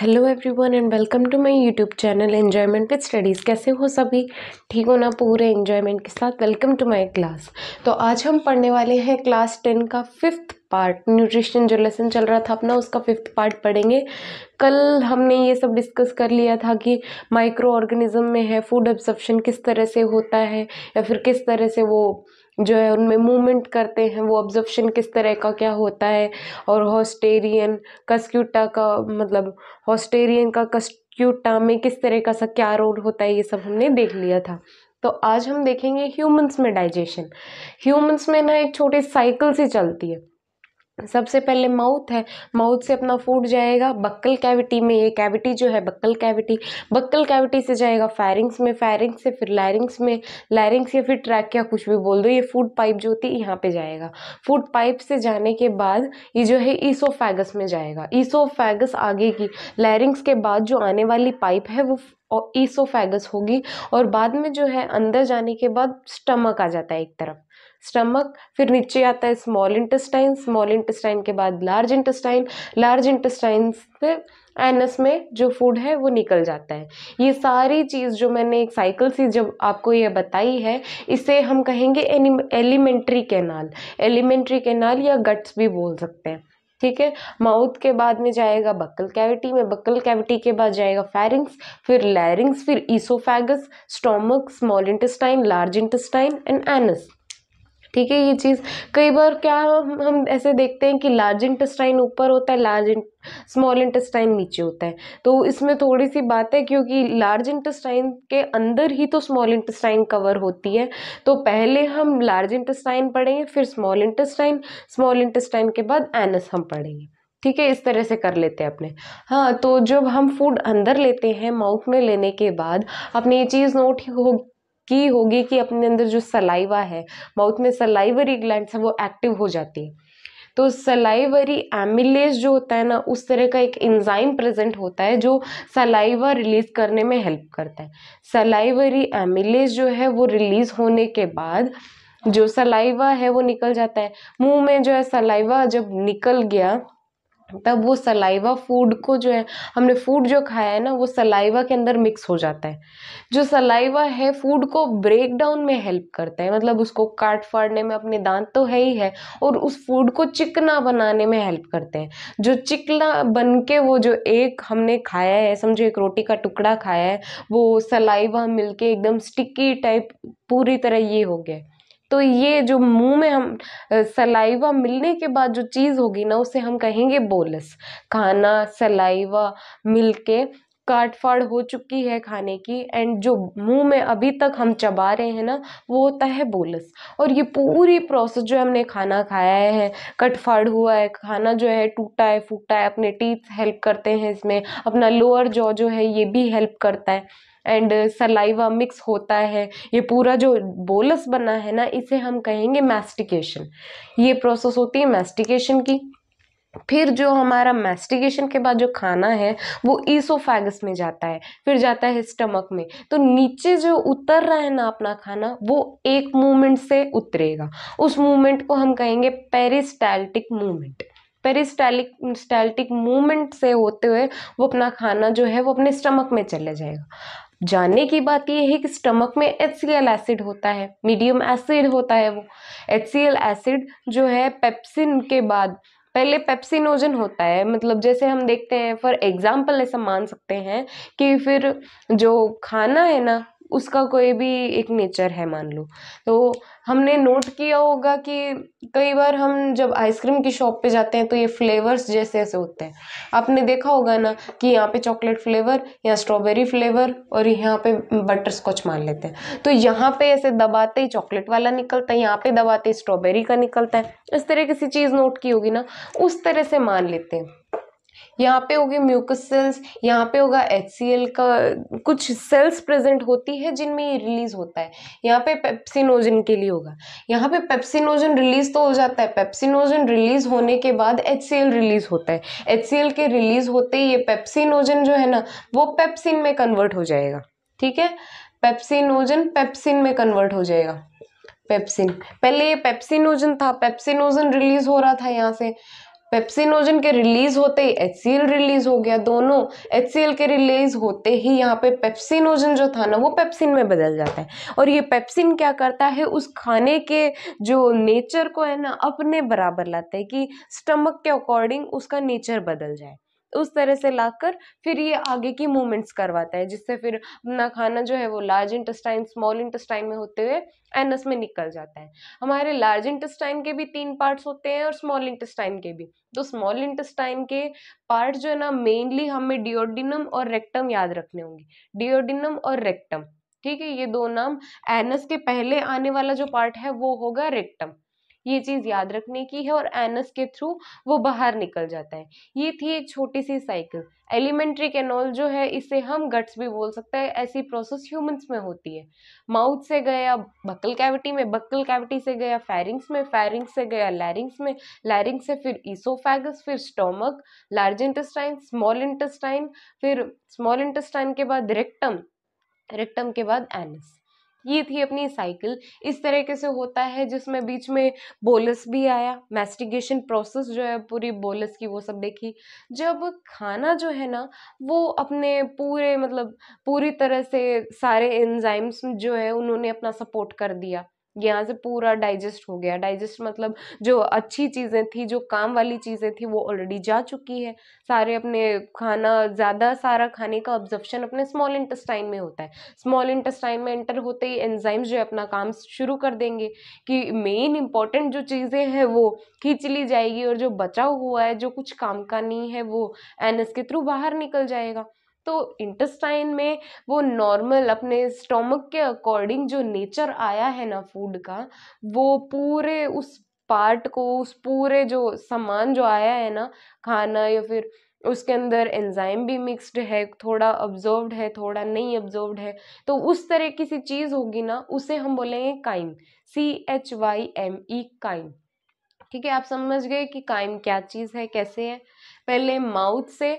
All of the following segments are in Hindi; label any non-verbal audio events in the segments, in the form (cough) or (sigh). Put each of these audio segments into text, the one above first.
hello everyone and welcome to my YouTube channel enjoyment with studies कैसे हो सभी ठीक हो ना पूरे एन्जॉयमेंट के साथ वेलकम टू माय क्लास तो आज हम पढ़ने वाले हैं क्लास टेन का फिफ्थ पार्ट न्यूट्रिशन जो लेसन चल रहा था अपना उसका फिफ्थ पार्ट पढ़ेंगे कल हमने ये सब डिस्कस कर लिया था कि माइक्रो ऑर्गेनिज्म में है फूड एब्जॉर्प्शन किस तरह से होता है या फिर किस तरह से वो जो है उनमें मूवमेंट करते हैं वो ऑब्जर्वेशन किस तरह का क्या होता है और हॉस्टेरियन कस्क्यूटा का मतलब हॉस्टेरियन का कस्क्यूटा में किस तरह का सा क्या रोल होता है ये सब हमने देख लिया था तो आज हम देखेंगे ह्यूमंस में डाइजेशन ह्यूमंस में ना एक छोटे साइकिल से चलती है सबसे पहले माउथ है माउथ से अपना फूड जाएगा बक्कल कैविटी में ये कैविटी जो है बक्कल कैविटी बक्कल कैविटी से जाएगा फैरिंग्स में फैरिंग्स से फिर लैरिंग्स में लैरिंग्स या फिर ट्रैक या कुछ भी बोल दो ये फूड पाइप जो होती है यहाँ पे जाएगा फूड पाइप से जाने के बाद ये जो है ईसोफैगस में जाएगा ईसोफैगस आगे की लैरिंग्स के बाद जो आने वाली पाइप है वो और ईसोफैगस होगी और बाद में जो है अंदर जाने के बाद स्टमक आ जाता है एक तरफ स्टमक फिर नीचे आता है स्मॉल इंटेस्टाइन स्मॉल इंटेस्टाइन के बाद लार्ज इंटेस्टाइन लार्ज इंटेस्टाइन से एनस में जो फूड है वो निकल जाता है ये सारी चीज़ जो मैंने एक साइकिल सी जब आपको ये बताई है इसे हम कहेंगे एलिमेंट्री कैनाल एलिमेंट्री कैनाल या गट्स भी बोल सकते हैं ठीक है माउथ के बाद में जाएगा बक्कल कैविटी में बक्कल कैविटी के बाद जाएगा फैरिंग्स फिर लैरिंग्स फिर oesophagus stomach small intestine large intestine and anus ठीक है ये चीज़ कई बार क्या हम हम ऐसे देखते हैं कि लार्ज इंटेस्टाइन ऊपर होता है लार्ज स्मॉल इंटेस्टाइन नीचे होता है तो इसमें थोड़ी सी बात है क्योंकि लार्ज इंटेस्टाइन के अंदर ही तो स्मॉल इंटेस्टाइन कवर होती है तो पहले हम लार्ज इंटेस्टाइन पढ़ेंगे फिर स्मॉल इंटेस्टाइन स्मॉल इंटेस्टाइन के बाद एनस हम पढ़ेंगे ठीक है इस तरह से कर लेते हैं अपने हाँ तो जब हम फूड अंदर लेते हैं माउथ में लेने के बाद अपने ये चीज़ नोट हो की होगी कि अपने अंदर जो सलाइवा है माउथ में सलाइवरी ग्लैंड है वो एक्टिव हो जाती है तो सलाइवरी एमिलेज जो होता है ना उस तरह का एक इंजाइम प्रेजेंट होता है जो सलाइवा रिलीज करने में हेल्प करता है सलाइवरी एमिलेज जो है वो रिलीज होने के बाद जो सलाइवा है वो निकल जाता है मुंह में जो है सलाइवा जब निकल गया तब वो सलाइवा फूड को जो है हमने फूड जो खाया है ना वो सलाइवा के अंदर मिक्स हो जाता है जो सलाइवा है फूड को ब्रेक डाउन में हेल्प करता है मतलब उसको काट फाड़ने में अपने दांत तो है ही है और उस फूड को चिकना बनाने में हेल्प करते हैं जो चिकना बन के वो जो एक हमने खाया है समझो एक रोटी का टुकड़ा खाया है वो सलाइवा मिलके एकदम स्टिकी टाइप पूरी तरह ये हो गया तो ये जो मुंह में हम सलाइवा मिलने के बाद जो चीज़ होगी ना उसे हम कहेंगे बोलस खाना सलाइवा मिलके काट फाड़ हो चुकी है खाने की एंड जो मुंह में अभी तक हम चबा रहे हैं ना वो होता है बोलस और ये पूरी प्रोसेस जो हमने खाना खाया है कट फाड़ हुआ है खाना जो है टूटा है फूटा है अपने टीथ हेल्प करते हैं इसमें अपना लोअर जॉ जो है ये भी हेल्प करता है एंड सलाइवा मिक्स होता है ये पूरा जो बोलस बना है ना इसे हम कहेंगे मैस्टिकेशन ये प्रोसेस होती है मैस्टिकेशन की फिर जो हमारा मैस्टिगेशन के बाद जो खाना है वो ईसोफेगस में जाता है फिर जाता है स्टमक में तो नीचे जो उतर रहा है ना अपना खाना वो एक मूवमेंट से उतरेगा उस मूवमेंट को हम कहेंगे पेरिस्टैल्टिक मूवमेंट पेरिस्टैलिक स्टैल्टिक मूवमेंट से होते हुए वो अपना खाना जो है वो अपने स्टमक में चले जाएगा जानने की बात यह है कि स्टमक में एच एसिड होता है मीडियम एसिड होता है वो एच एसिड जो है पेप्सिन के बाद पहले पेप्सिनोजन होता है मतलब जैसे हम देखते हैं फॉर एग्जाम्पल ऐसा मान सकते हैं कि फिर जो खाना है ना उसका कोई भी एक नेचर है मान लो तो हमने नोट किया होगा कि कई बार हम जब आइसक्रीम की शॉप पे जाते हैं तो ये फ्लेवर्स जैसे ऐसे होते हैं आपने देखा होगा ना कि यहाँ पे चॉकलेट फ्लेवर यहाँ स्ट्रॉबेरी फ्लेवर और यहाँ पे बटर स्कॉच मान लेते हैं तो यहाँ पे ऐसे दबाते ही चॉकलेट वाला निकलता है यहाँ पे दबाते ही स्ट्रॉबेरी का निकलता है इस तरह किसी चीज़ नोट की होगी ना उस तरह से मान लेते हैं यहाँ पे होगी म्यूकस सेल्स यहाँ पे होगा एच का कुछ सेल्स प्रेजेंट होती है जिनमें ये रिलीज होता है यहाँ पे पेप्सिनोजन के लिए होगा यहाँ पे पेप्सिनोजन रिलीज तो हो जाता है पेप्सिनोजन रिलीज होने के बाद एच रिलीज होता है एच के रिलीज होते ही ये पेप्सिनोजन जो है ना वो पेप्सिन में कन्वर्ट हो जाएगा ठीक है पेप्सिनोजन पेप्सिन में कन्वर्ट हो जाएगा पेप्सिन पहले ये पेप्सिनोजन था पेप्सिनोजन रिलीज हो रहा था यहाँ से पेप्सिनोजन के रिलीज होते ही एच रिलीज हो गया दोनों एच के रिलीज होते ही यहाँ पे पेप्सिनोजन जो था ना वो पेप्सिन में बदल जाता है और ये पेप्सिन क्या करता है उस खाने के जो नेचर को है ना अपने बराबर लाता है कि स्टमक के अकॉर्डिंग उसका नेचर बदल जाए उस तरह से लाकर फिर ये आगे की मूवमेंट्स करवाता है जिससे फिर अपना खाना जो है वो लार्ज इंटेस्टाइन स्मॉल इंटेस्टाइन में होते हुए एनस में निकल जाता है हमारे लार्ज इंटेस्टाइन के भी तीन पार्ट्स होते हैं और स्मॉल इंटेस्टाइन के भी तो स्मॉल इंटेस्टाइन के पार्ट जो है ना मेनली हमें डिओडिनम और रेक्टम याद रखने होंगे डिओडिनम और रेक्टम ठीक है ये दो नाम एनस के पहले आने वाला जो पार्ट है वो होगा रेक्टम ये चीज़ याद रखने की है और एनस के थ्रू वो बाहर निकल जाता है ये थी एक छोटी सी साइकिल एलिमेंट्री कैनॉल जो है इसे हम गट्स भी बोल सकते हैं ऐसी प्रोसेस ह्यूमंस में होती है माउथ से गया बकल कैविटी में बकल कैविटी से गया फैरिंग्स में फेरिंग्स से गया लैरिंग्स में लैरिंग्स से फिर ईसोफेगस फिर stomach large intestine small intestine फिर स्मॉल इंटेस्टाइन के बाद रेक्टम रेक्टम के बाद एनस ये थी अपनी साइकिल इस तरीके से होता है जिसमें बीच में बोलस भी आया मैस्टिगेशन प्रोसेस जो है पूरी बोलस की वो सब देखी जब खाना जो है ना वो अपने पूरे मतलब पूरी तरह से सारे एंजाइम्स जो है उन्होंने अपना सपोर्ट कर दिया यहाँ से पूरा डाइजेस्ट हो गया डाइजेस्ट मतलब जो अच्छी चीज़ें थी जो काम वाली चीज़ें थी वो ऑलरेडी जा चुकी है सारे अपने खाना ज़्यादा सारा खाने का ऑब्जर्वशन अपने स्मॉल इंटेस्टाइन में होता है स्मॉल इंटेस्टाइन में एंटर होते ही एंजाइम्स जो है अपना काम शुरू कर देंगे कि मेन इंपॉर्टेंट जो चीज़ें हैं वो खींच ली जाएगी और जो बचा हुआ है जो कुछ काम का नहीं है वो एनएस के थ्रू बाहर निकल जाएगा तो इंटेस्टाइन में वो नॉर्मल अपने स्टोमक के अकॉर्डिंग जो नेचर आया है ना फूड का वो पूरे उस पार्ट को उस पूरे जो सामान जो आया है ना खाना या फिर उसके अंदर एंजाइम भी मिक्स्ड है थोड़ा ऑब्जर्व्ड है थोड़ा नहीं ऑब्जर्व्ड है तो उस तरह की सी चीज़ होगी ना उसे हम बोलेंगे chyme C H Y M E chyme ठीक है आप समझ गए कि काइम क्या चीज़ है कैसे है पहले माउथ से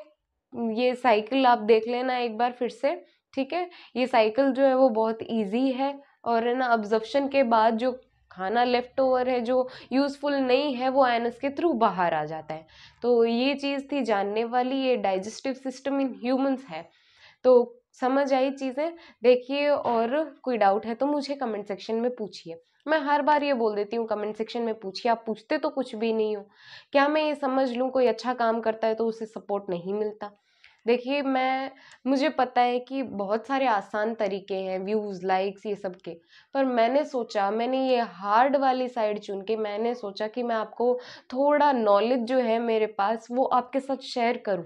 ये साइकिल आप देख लेना एक बार फिर से ठीक है ये साइकिल जो है वो बहुत ईजी है और है ना ऑब्जर्प्शन के बाद जो खाना लेफ्ट ओवर है जो यूज़फुल नहीं है वो आयनस के थ्रू बाहर आ जाता है तो ये चीज़ थी जानने वाली ये डाइजेस्टिव सिस्टम इन ह्यूमंस है तो समझ आई चीज़ें देखिए और कोई डाउट है तो मुझे कमेंट सेक्शन में पूछिए मैं हर बार ये बोल देती हूँ कमेंट सेक्शन में पूछिए आप पूछते तो कुछ भी नहीं हो क्या मैं ये समझ लूँ कोई अच्छा काम करता है तो उसे सपोर्ट नहीं मिलता देखिए मैं मुझे पता है कि बहुत सारे आसान तरीके हैं व्यूज़ लाइक्स ये सब के पर मैंने सोचा मैंने ये हार्ड वाली साइड चुन के मैंने सोचा कि मैं आपको थोड़ा नॉलेज जो है मेरे पास वो आपके साथ शेयर करूँ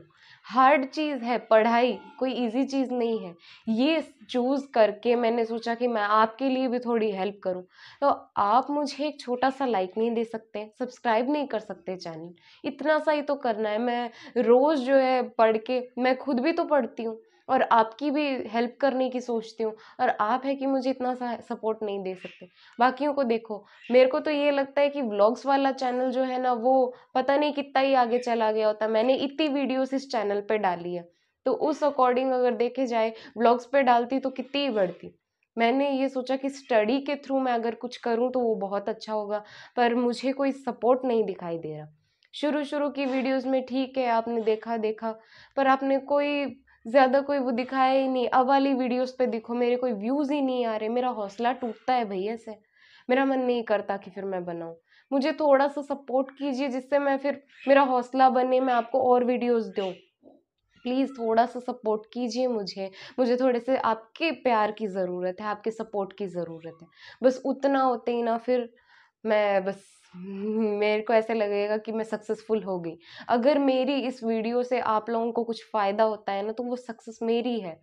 हार्ड चीज़ है पढ़ाई कोई इजी चीज़ नहीं है ये चूज़ करके मैंने सोचा कि मैं आपके लिए भी थोड़ी हेल्प करूं तो आप मुझे एक छोटा सा लाइक नहीं दे सकते सब्सक्राइब नहीं कर सकते चैनल इतना सा ही तो करना है मैं रोज़ जो है पढ़ के मैं खुद भी तो पढ़ती हूँ और आपकी भी हेल्प करने की सोचती हूँ और आप है कि मुझे इतना सा सपोर्ट नहीं दे सकते बाकियों को देखो मेरे को तो ये लगता है कि व्लॉग्स वाला चैनल जो है ना वो पता नहीं कितना ही आगे चला गया होता मैंने इतनी वीडियोस इस चैनल पर डाली है तो उस अकॉर्डिंग अगर देखे जाए ब्लॉग्स पर डालती तो कितनी ही बढ़ती मैंने ये सोचा कि स्टडी के थ्रू मैं अगर कुछ करूँ तो वो बहुत अच्छा होगा पर मुझे कोई सपोर्ट नहीं दिखाई दे रहा शुरू शुरू की वीडियोस में ठीक है आपने देखा देखा पर आपने कोई ज़्यादा कोई वो दिखाया ही नहीं अब वाली वीडियोस पे देखो मेरे कोई व्यूज़ ही नहीं आ रहे मेरा हौसला टूटता है भैया से मेरा मन नहीं करता कि फिर मैं बनाऊँ मुझे थोड़ा सा सपोर्ट कीजिए जिससे मैं फिर मेरा हौसला बने मैं आपको और वीडियोस दूँ प्लीज़ थोड़ा सा सपोर्ट कीजिए मुझे मुझे थोड़े से आपके प्यार की ज़रूरत है आपके सपोर्ट की ज़रूरत है बस उतना होते ही ना फिर मैं बस (laughs) मेरे को ऐसे लगेगा कि मैं सक्सेसफुल हो गई अगर मेरी इस वीडियो से आप लोगों को कुछ फ़ायदा होता है ना तो वो सक्सेस मेरी है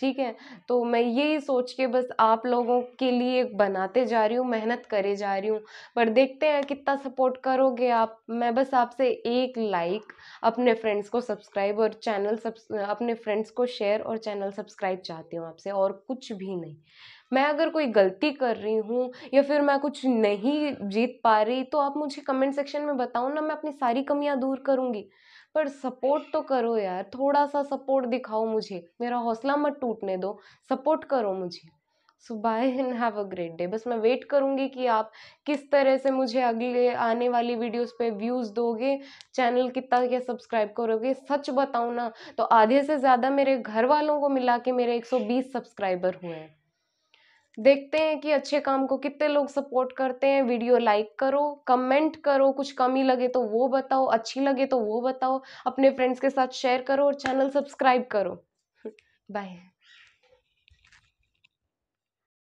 ठीक है तो मैं यही सोच के बस आप लोगों के लिए बनाते जा रही हूँ मेहनत करे जा रही हूँ पर देखते हैं कितना सपोर्ट करोगे आप मैं बस आपसे एक लाइक अपने फ्रेंड्स को सब्सक्राइब और चैनल सब्स अपने फ्रेंड्स को शेयर और चैनल सब्सक्राइब चाहती हूँ आपसे और कुछ भी नहीं मैं अगर कोई गलती कर रही हूँ या फिर मैं कुछ नहीं जीत पा रही तो आप मुझे कमेंट सेक्शन में बताओ ना मैं अपनी सारी कमियाँ दूर करूँगी पर सपोर्ट तो करो यार थोड़ा सा सपोर्ट दिखाओ मुझे मेरा हौसला मत टूटने दो सपोर्ट करो मुझे so bye and have a great day बस मैं वेट करूँगी कि आप किस तरह से मुझे अगले आने वाली वीडियोस पे व्यूज़ दोगे चैनल कितना क्या सब्सक्राइब करोगे सच बताऊँ ना तो आधे से ज़्यादा मेरे घर वालों को मिला के मेरे 120 सब्सक्राइबर हुए हैं देखते हैं कि अच्छे काम को कितने लोग सपोर्ट करते हैं वीडियो लाइक करो कमेंट करो कुछ कमी लगे तो वो बताओ अच्छी लगे तो वो बताओ अपने फ्रेंड्स के साथ शेयर करो और चैनल सब्सक्राइब करो बाय (laughs)